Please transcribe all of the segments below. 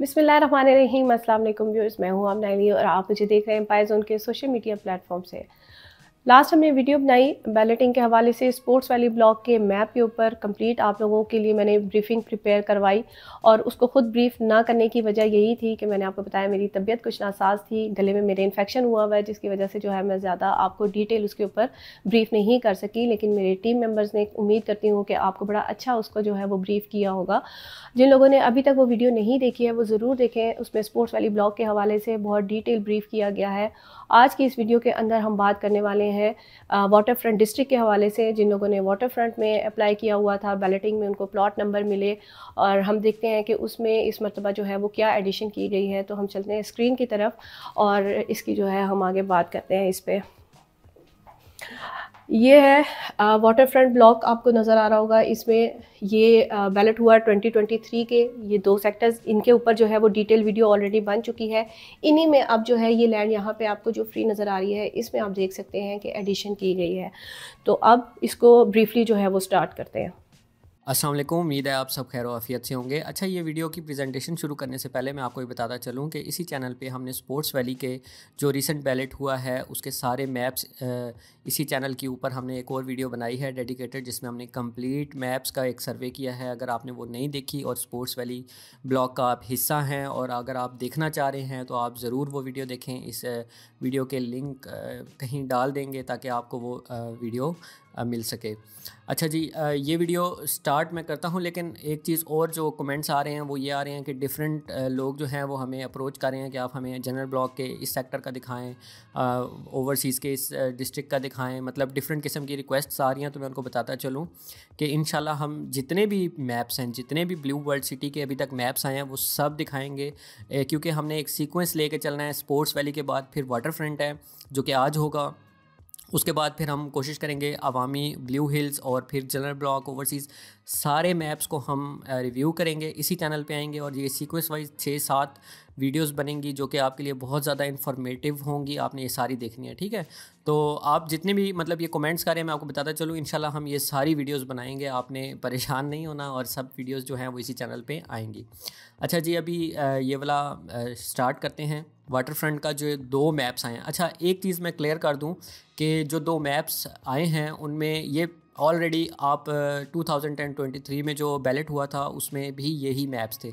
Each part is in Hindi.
बिसमीम असल व्यूर्स मैं हूं आप अली और आप मुझे देख रहे हैं एम्पायर जोन के सोशल मीडिया प्लेटफॉर्म से लास्ट हमने वीडियो बनाई बैलेटिंग के हवाले से स्पोर्ट्स वाली ब्लॉक के मैप के ऊपर कंप्लीट आप लोगों के लिए मैंने ब्रीफिंग प्रिपेयर करवाई और उसको खुद ब्रीफ ना करने की वजह यही थी कि मैंने आपको बताया मेरी तबीयत कुछ नासाज थी गले में मेरे इन्फेक्शन हुआ हुआ है जिसकी वजह से जो है मैं ज़्यादा आपको डिटेल उसके ऊपर ब्रीफ नहीं कर सकी लेकिन मेरे टीम मेम्बर्स ने उम्मीद करती हूँ कि आपको बड़ा अच्छा उसको जो है वो ब्रीफ किया होगा जिन लोगों ने अभी तक वो वीडियो नहीं देखी है वो ज़रूर देखें उसमें स्पोर्ट्स वाली ब्लॉक के हवाले से बहुत डिटेल ब्रीफ किया गया है आज की इस वीडियो के अंदर हम बात करने वाले हैं है वाटर फ्रंट डिस्ट्रिक्ट के हवाले से जिन लोगों ने वाटर फ्रंट में अप्लाई किया हुआ था बैलेटिंग में उनको प्लॉट नंबर मिले और हम देखते हैं कि उसमें इस मरतबा जो है वो क्या एडिशन की गई है तो हम चलते हैं स्क्रीन की तरफ और इसकी जो है हम आगे बात करते हैं इस पर ये है वाटर फ्रंट ब्लॉक आपको नज़र आ रहा होगा इसमें ये बैलेट हुआ 2023 के ये दो सेक्टर्स इनके ऊपर जो है वो डिटेल वीडियो ऑलरेडी बन चुकी है इन्हीं में अब जो है ये लैंड यहाँ पे आपको जो फ्री नज़र आ रही है इसमें आप देख सकते हैं कि एडिशन की गई है तो अब इसको ब्रीफली जो है वो स्टार्ट करते हैं असल उम्मीद है आप सब खैर आफियत से होंगे अच्छा ये वीडियो की प्रेजेंटेशन शुरू करने से पहले मैं आपको ये बताता चलूँ कि इसी चैनल पे हमने स्पोर्ट्स वैली के जो रिसेंट बैलेट हुआ है उसके सारे मैप्स इसी चैनल के ऊपर हमने एक और वीडियो बनाई है डेडिकेटेड जिसमें हमने कंप्लीट मैप्स का एक सर्वे किया है अगर आपने वो नहीं देखी और स्पोर्ट्स वैली ब्लॉग का आप हिस्सा हैं और अगर आप देखना चाह रहे हैं तो आप ज़रूर वो वीडियो देखें इस वीडियो के लिंक कहीं डाल देंगे ताकि आपको वो वीडियो मिल सके अच्छा जी ये वीडियो स्टार्ट मैं करता हूँ लेकिन एक चीज़ और जो कमेंट्स आ रहे हैं वो ये आ रहे हैं कि डिफरेंट लोग जो हैं वो हमें अप्रोच कर रहे हैं कि आप हमें जनरल ब्लॉक के इस सेक्टर का दिखाएं ओवरसीज़ के इस डिस्ट्रिक्ट का दिखाएं मतलब डिफरेंट किस्म की रिक्वेस्ट्स आ रही हैं तो मैं उनको बताता चलूँ कि इन हम जितने भी मैप्स हैं जितने भी ब्लू वर्ल्ड सिटी के अभी तक मैप्स आए हैं वो सब दिखाएँगे क्योंकि हमने एक सीकुंस ले चलना है स्पोर्ट्स वैली के बाद फिर वाटर फ्रंट है जो कि आज होगा उसके बाद फिर हम कोशिश करेंगे अवामी ब्लू हिल्स और फिर जनरल ब्लॉक ओवरसीज़ सारे मैप्स को हम रिव्यू करेंगे इसी चैनल पे आएंगे और ये सीक्वेंस वाइज छः सात वीडियोस बनेंगी जो कि आपके लिए बहुत ज़्यादा इन्फॉर्मेटिव होंगी आपने ये सारी देखनी है ठीक है तो आप जितने भी मतलब ये कमेंट्स कर रहे हैं मैं आपको बताता चलूँ इन हम ये सारी वीडियोज़ बनाएंगे आपने परेशान नहीं होना और सब वीडियोज़ जो हैं वो इसी चैनल पर आएँगी अच्छा जी अभी ये वाला स्टार्ट करते हैं वाटर फ्रंट का जो दो मैप्स आए हैं अच्छा एक चीज़ मैं क्लियर कर दूं कि जो दो मैप्स आए हैं उनमें ये ऑलरेडी आप 2023 में जो बैलेट हुआ था उसमें भी यही मैप्स थे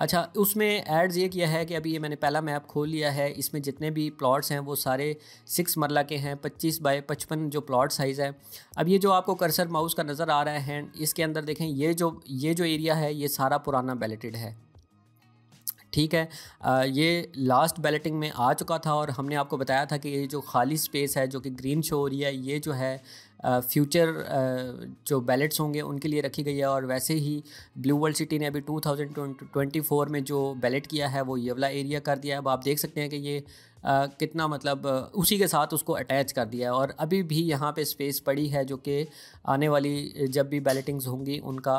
अच्छा उसमें एड्स ये किया है कि अभी ये मैंने पहला मैप खोल लिया है इसमें जितने भी प्लॉट्स हैं वो सारे सिक्स मरला के हैं पच्चीस बाय पचपन जो प्लॉट साइज़ है अब ये जो आपको कर्सर माउस का नज़र आ रहा है इसके अंदर देखें ये जो ये जो एरिया है ये सारा पुराना बैलेटेड है ठीक है आ, ये लास्ट बैलेटिंग में आ चुका था और हमने आपको बताया था कि ये जो खाली स्पेस है जो कि ग्रीन शो हो रही है ये जो है फ्यूचर जो बैलेट्स होंगे उनके लिए रखी गई है और वैसे ही ब्लू वर्ल्ड सिटी ने अभी 2024 में जो बैलेट किया है वो येवला एरिया कर दिया है अब आप देख सकते हैं कि ये कितना मतलब उसी के साथ उसको अटैच कर दिया है और अभी भी यहाँ पे स्पेस पड़ी है जो कि आने वाली जब भी बैलेटिंग्स होंगी उनका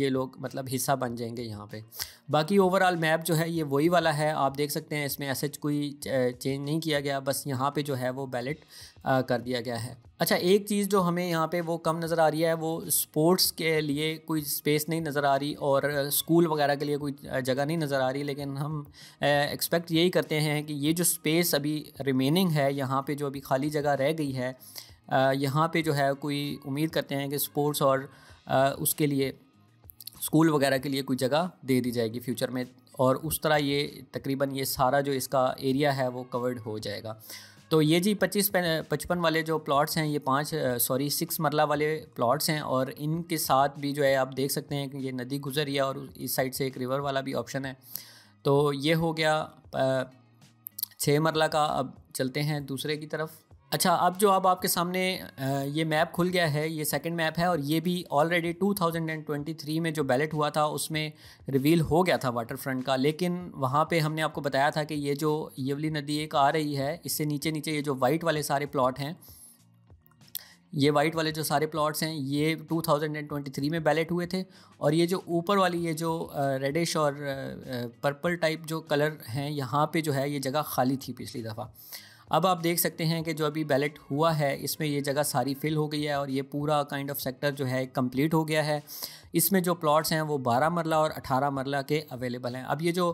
ये लोग मतलब हिस्सा बन जाएंगे यहाँ पे बाकी ओवरऑल मैप जो है ये वही वाला है आप देख सकते हैं इसमें ऐसे कोई चेंज नहीं किया गया बस यहाँ पे जो है वो बैलेट कर दिया गया है अच्छा एक चीज़ जो हमें यहाँ पे वो कम नज़र आ रही है वो स्पोर्ट्स के लिए कोई स्पेस नहीं नज़र आ रही और स्कूल वगैरह के लिए कोई जगह नहीं नज़र आ रही लेकिन हम एक्सपेक्ट यही करते हैं कि ये जो स्पेस अभी रिमेनिंग है यहाँ पे जो अभी खाली जगह रह गई है यहाँ पे जो है कोई उम्मीद करते हैं कि स्पोर्ट्स और उसके लिए स्कूल वगैरह के लिए कोई जगह दे दी जाएगी फ्यूचर में और उस तरह ये तकरीबन ये सारा जो इसका एरिया है वो कवर्ड हो जाएगा तो ये जी पच्चीस पचपन वाले जो प्लॉट्स हैं ये पाँच सॉरी सिक्स मरला वाले प्लॉट्स हैं और इनके साथ भी जो है आप देख सकते हैं कि ये नदी गुजर है और इस साइड से एक रिवर वाला भी ऑप्शन है तो ये हो गया छः मरला का अब चलते हैं दूसरे की तरफ अच्छा अब जो अब आपके सामने ये मैप खुल गया है ये सेकंड मैप है और ये भी ऑलरेडी 2023 में जो बैलेट हुआ था उसमें रिवील हो गया था वाटर फ्रंट का लेकिन वहाँ पे हमने आपको बताया था कि ये जो येवली नदी एक आ रही है इससे नीचे नीचे ये जो वाइट वाले सारे प्लॉट हैं ये वाइट वाले जो सारे प्लॉट्स हैं ये 2023 में बैलेट हुए थे और ये जो ऊपर वाली ये जो रेडिश और पर्पल टाइप जो कलर हैं यहाँ पे जो है ये जगह खाली थी पिछली दफ़ा अब आप देख सकते हैं कि जो अभी बैलेट हुआ है इसमें ये जगह सारी फिल हो गई है और ये पूरा काइंड ऑफ सेक्टर जो है कंप्लीट हो गया है इसमें जो प्लॉट्स हैं वो बारह मरला और अठारह मरला के अवेलेबल हैं अब ये जो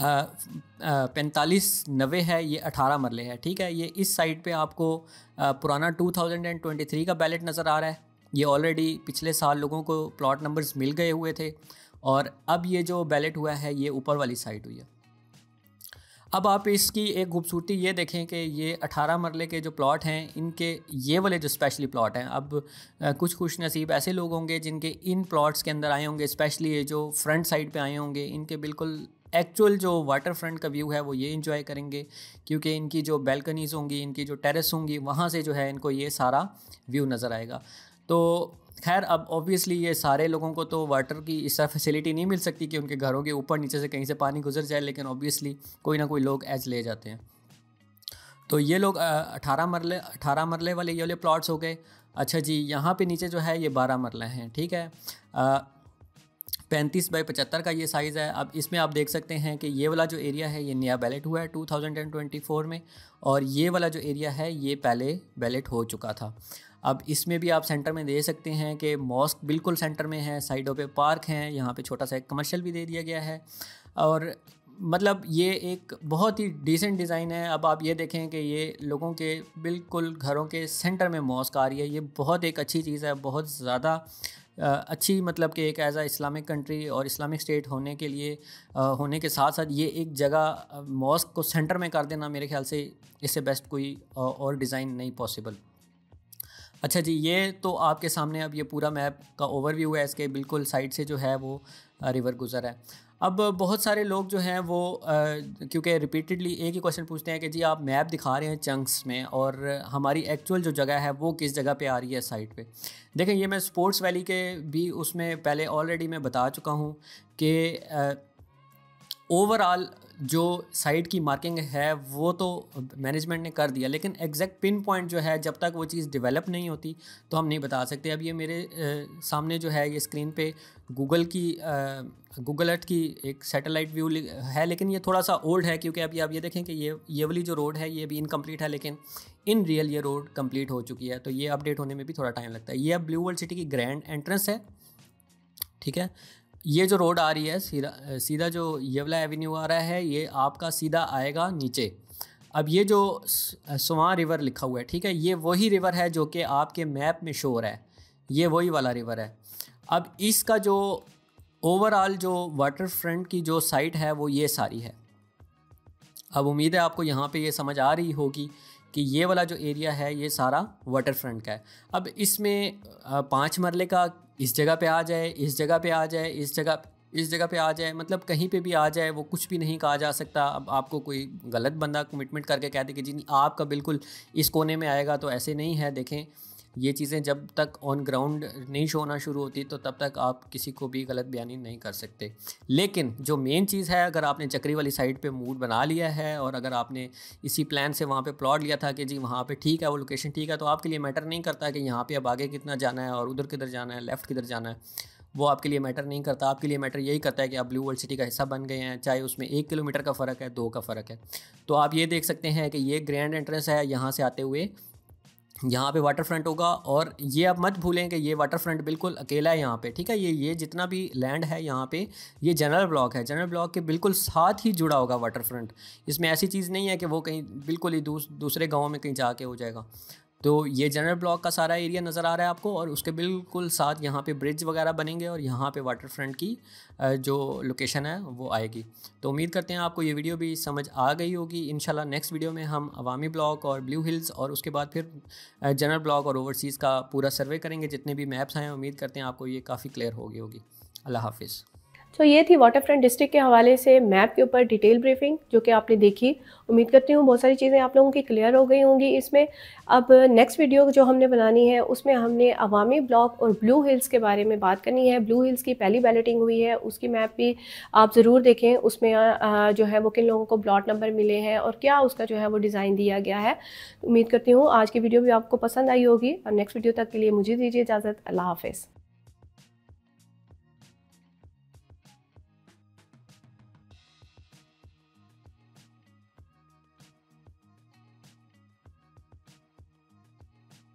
पैंतालीस नवे है ये अठारह मरले है ठीक है ये इस साइड पे आपको आ, पुराना 2023 का बैलेट नज़र आ रहा है ये ऑलरेडी पिछले साल लोगों को प्लॉट नंबर्स मिल गए हुए थे और अब ये जो बैलेट हुआ है ये ऊपर वाली साइड हुई है अब आप इसकी एक खूबसूरती ये देखें कि ये 18 मरले के जो प्लॉट हैं इनके ये वाले जो स्पेशली प्लॉट हैं अब कुछ खुश नसीब ऐसे लोग होंगे जिनके इन प्लॉट्स के अंदर आए होंगे स्पेशली ये जो फ्रंट साइड पे आए होंगे इनके बिल्कुल एक्चुअल जो वाटर फ्रंट का व्यू है वो ये इन्जॉय करेंगे क्योंकि इनकी जो बैल्कनीज़ होंगी इनकी जो टेरेस होंगी वहाँ से जो है इनको ये सारा व्यू नज़र आएगा तो खैर अब ऑब्वियसली ये सारे लोगों को तो वाटर की इस तरह फैसिलिटी नहीं मिल सकती कि उनके घरों के ऊपर नीचे से कहीं से पानी गुजर जाए लेकिन ऑब्वियसली कोई ना कोई लोग ऐज ले जाते हैं तो ये लोग अठारह मरले अठारह मरले वाले ये वाले प्लॉट्स हो गए अच्छा जी यहाँ पे नीचे जो है ये बारह मरला हैं ठीक है पैंतीस बाई पचहत्तर का ये साइज़ है अब इसमें आप देख सकते हैं कि ये वाला जो एरिया है ये नया बैलेट हुआ है फोर में और ये वाला जो एरिया है ये पहले बैलेट हो चुका था अब इसमें भी आप सेंटर में दे सकते हैं कि मॉस्क बिल्कुल सेंटर में है साइडों पे पार्क हैं यहाँ पे छोटा सा एक कमर्शियल भी दे दिया गया है और मतलब ये एक बहुत ही डिसेंट डिज़ाइन है अब आप ये देखें कि ये लोगों के बिल्कुल घरों के सेंटर में मॉस्क आ रही है ये बहुत एक अच्छी चीज़ है बहुत ज़्यादा अच्छी मतलब कि एक एज़ आ इस्लामिक कंट्री और इस्लामिक स्टेट होने के लिए आ, होने के साथ साथ ये एक जगह मॉस्क को सेंटर में कर देना मेरे ख्याल से इससे बेस्ट कोई और डिज़ाइन नहीं पॉसिबल अच्छा जी ये तो आपके सामने अब ये पूरा मैप का ओवरव्यू है इसके बिल्कुल साइड से जो है वो रिवर गुजर है अब बहुत सारे लोग जो हैं वो क्योंकि रिपीटेडली एक ही क्वेश्चन पूछते हैं कि जी आप मैप दिखा रहे हैं चंक्स में और हमारी एक्चुअल जो जगह है वो किस जगह पे आ रही है साइट पे देखें ये मैं स्पोर्ट्स वैली के भी उसमें पहले ऑलरेडी मैं बता चुका हूँ कि ओवरऑल जो साइट की मार्किंग है वो तो मैनेजमेंट ने कर दिया लेकिन एग्जैक्ट पिन पॉइंट जो है जब तक वो चीज़ डेवलप नहीं होती तो हम नहीं बता सकते अब ये मेरे आ, सामने जो है ये स्क्रीन पे गूगल की गूगल अर्थ की एक सैटेलाइट व्यू है लेकिन ये थोड़ा सा ओल्ड है क्योंकि अभी आप ये देखें कि ये ये वाली जो रोड है ये भी इनकम्प्लीट है लेकिन इन रियल ये रोड कम्प्लीट हो चुकी है तो ये अपडेट होने में भी थोड़ा टाइम लगता है ये अब ब्लू वर्ल्ड सिटी की ग्रैंड एंट्रेंस है ठीक है ये जो रोड आ रही है सीधा सीधा जो ये वाला एवेन्यू आ रहा है ये आपका सीधा आएगा नीचे अब ये जो सुमा रिवर लिखा हुआ है ठीक है ये वही रिवर है जो कि आपके मैप में शो हो रहा है ये वही वाला रिवर है अब इसका जो ओवरऑल जो वाटर फ्रंट की जो साइट है वो ये सारी है अब उम्मीद है आपको यहाँ पे ये समझ आ रही होगी कि ये वाला जो एरिया है ये सारा वाटर फ्रंट का है अब इसमें पाँच मरले का इस जगह पे आ जाए इस जगह पे आ जाए इस जगह इस जगह पे आ जाए मतलब कहीं पे भी आ जाए वो कुछ भी नहीं कहा जा सकता अब आपको कोई गलत बंदा कमिटमेंट करके कह दे कि जी आपका बिल्कुल इस कोने में आएगा तो ऐसे नहीं है देखें ये चीज़ें जब तक ऑन ग्राउंड नहीं शो होना शुरू होती तो तब तक आप किसी को भी गलत बयानी नहीं कर सकते लेकिन जो मेन चीज़ है अगर आपने चक्री वाली साइड पे मूड बना लिया है और अगर आपने इसी प्लान से वहाँ पे प्लॉट लिया था कि जी वहाँ पे ठीक है वो लोकेशन ठीक है तो आपके लिए मैटर नहीं करता कि यहाँ पे अब आगे कितना जाना है और उधर किधर जाना है लेफ़्ट किधर जाना है वो आपके लिए मैटर नहीं करता आपके लिए मैटर यही करता है कि आप ब्लू वर्ल्ड सिटी का हिस्सा बन गए हैं चाहे उसमें एक किलोमीटर का फ़र्क है दो का फ़र्क है तो आप ये देख सकते हैं कि ये ग्रैंड एंट्रेंस है यहाँ से आते हुए यहाँ पे वाटर फ्रंट होगा और ये आप मत भूलें कि ये वाटर फ्रंट बिल्कुल अकेला है यहाँ पे ठीक है ये ये जितना भी लैंड है यहाँ पे ये जनरल ब्लॉक है जनरल ब्लॉक के बिल्कुल साथ ही जुड़ा होगा वाटर फ्रंट इसमें ऐसी चीज़ नहीं है कि वो कहीं बिल्कुल ही दूस, दूसरे गांव में कहीं जाके हो जाएगा तो ये जनरल ब्लॉक का सारा एरिया नज़र आ रहा है आपको और उसके बिल्कुल साथ यहाँ पे ब्रिज वगैरह बनेंगे और यहाँ पे वाटर फ्रंट की जो लोकेशन है वो आएगी तो उम्मीद करते हैं आपको ये वीडियो भी समझ आ गई होगी इन नेक्स्ट वीडियो में हम अवामी ब्लॉक और ब्लू हिल्स और उसके बाद फिर जनरल ब्लॉक और ओवरसीज़ का पूरा सर्वे करेंगे जितने भी मैप्स हैं उम्मीद करते हैं आपको ये काफ़ी क्लियर हो गई होगी अल्लाह हाफिज़ तो ये थी वाटर फ्रंट डिस्ट्रिक्ट के हवाले से मैप के ऊपर डिटेल ब्रीफिंग जो कि आपने देखी उम्मीद करती हूँ बहुत सारी चीज़ें आप लोगों की क्लियर हो गई होंगी इसमें अब नेक्स्ट वीडियो जो हमने बनानी है उसमें हमने अवामी ब्लॉक और ब्लू हिल्स के बारे में बात करनी है ब्लू हिल्स की पहली बैलेटिंग हुई है उसकी मैप भी आप ज़रूर देखें उसमें जो है वो किन लोगों को ब्लॉट नंबर मिले हैं और क्या उसका जो है वो डिज़ाइन दिया गया है उम्मीद करती हूँ आज की वीडियो भी आपको पसंद आई होगी और नेक्स्ट वीडियो तक के लिए मुझे दीजिए इजाज़त अल्लाह हाफिज़